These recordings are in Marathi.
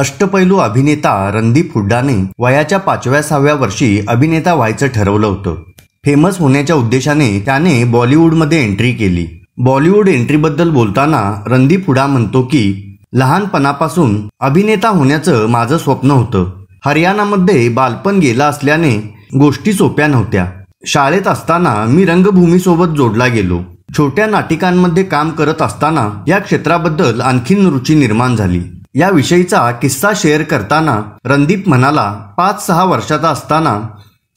अष्टपैलू अभिनेता रणदीप हुड्डाने वयाच्या पाचव्या सहाव्या वर्षी अभिनेता व्हायचं ठरवलं होतं फेमस होण्याच्या उद्देशाने त्याने बॉलिवूडमध्ये एंट्री केली बॉलिवूड एंट्रीबद्दल बोलताना रणदीप हुडा म्हणतो की लहानपणापासून अभिनेता होण्याचं माझं स्वप्न होतं हरियाणामध्ये बालपण गेला असल्याने गोष्टी सोप्या नव्हत्या शाळेत असताना मी रंगभूमीसोबत जोडला गेलो छोट्या नाटिकांमध्ये काम करत असताना या क्षेत्राबद्दल आणखीन रुची निर्माण झाली या विषयीचा किस्सा शेअर करताना रणदीप म्हणाला पाच सहा वर्षाचा असताना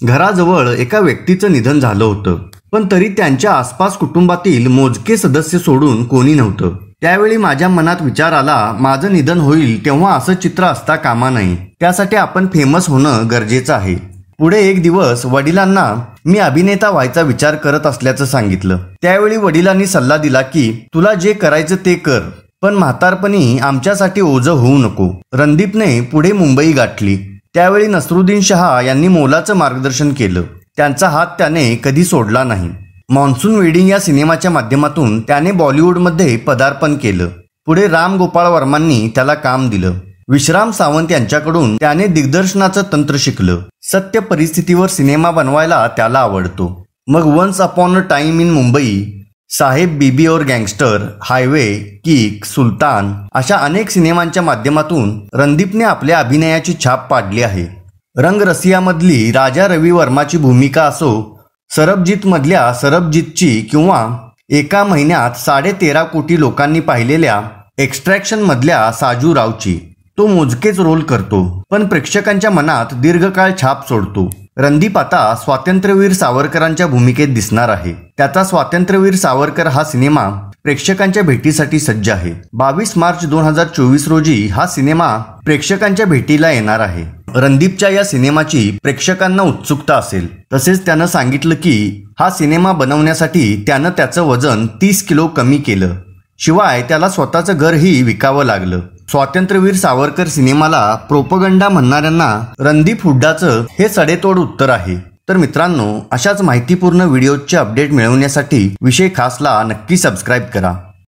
घराजवळ एका व्यक्तीचं निधन झालं होतं पण तरी त्यांच्या आसपास कुटुंबातील मोजके सदस्य सोडून कोणी नव्हतं त्यावेळी माझ्या मनात विचार आला माझं निधन होईल तेव्हा असं चित्र असता कामा नाही त्यासाठी आपण फेमस होणं गरजेचं आहे पुढे एक दिवस वडिलांना मी अभिनेता व्हायचा विचार करत असल्याचं सांगितलं त्यावेळी वडिलांनी सल्ला दिला की तुला जे करायचं ते कर पण म्हातारपणी आमच्यासाठी ओझ होऊ नको रणदीपने पुढे मुंबई गाठली त्यावेळी नसरुद्दीन शहा यांनी मोलाचं मार्गदर्शन केलं त्यांचा हात त्याने कधी सोडला नाही मान्सून वेडिंग या सिनेमाच्या माध्यमातून त्याने बॉलिवूडमध्ये पदार्पण केलं पुढे राम गोपाळ वर्मांनी त्याला काम दिलं विश्राम सावंत यांच्याकडून त्याने दिग्दर्शनाचं तंत्र शिकलं सत्य परिस्थितीवर सिनेमा बनवायला त्याला आवडतो मग once upon a time in Mumbai Saheb Biwi Aur Gangster highway kick सुलतान अशा अनेक सिनेमांच्या माध्यमातून रणदीपने आपल्या अभिनयाची छाप पाडली आहे रंगरसियामधली राजा रवी वर्माची भूमिका असो सरबजीतमधल्या सरबजीतची किंवा एका महिन्यात साडेतेरा कोटी लोकांनी पाहिलेल्या एक्स्ट्रॅक्शनमधल्या साजू रावची तो मोजकेच रोल करतो पण प्रेक्षकांच्या मनात दीर्घकाळ छाप सोडतो रणदीप आता स्वातंत्र्यवीर सावरकरांच्या भूमिकेत दिसणार आहे त्याचा स्वातंत्र्यवीर सावरकर हा सिनेमा प्रेक्षकांच्या भेटीसाठी सज्ज आहे बावीस मार्च दोन हजार चोवीस रोजी हा सिनेमा प्रेक्षकांच्या भेटीला येणार आहे रणदीपच्या या सिनेमाची प्रेक्षकांना उत्सुकता असेल तसेच त्यानं सांगितलं की हा सिनेमा बनवण्यासाठी त्यानं त्याचं वजन तीस किलो कमी केलं शिवाय त्याला स्वतःचं घरही विकावं लागलं स्वातंत्र्यवीर सावरकर सिनेमाला प्रोपगंडा म्हणणाऱ्यांना रणदीप हुड्डाचं हे सडेतोड उत्तर आहे तर मित्रांनो अशाच माहितीपूर्ण व्हिडिओचे अपडेट मिळवण्यासाठी विषय खासला नक्की सबस्क्राईब करा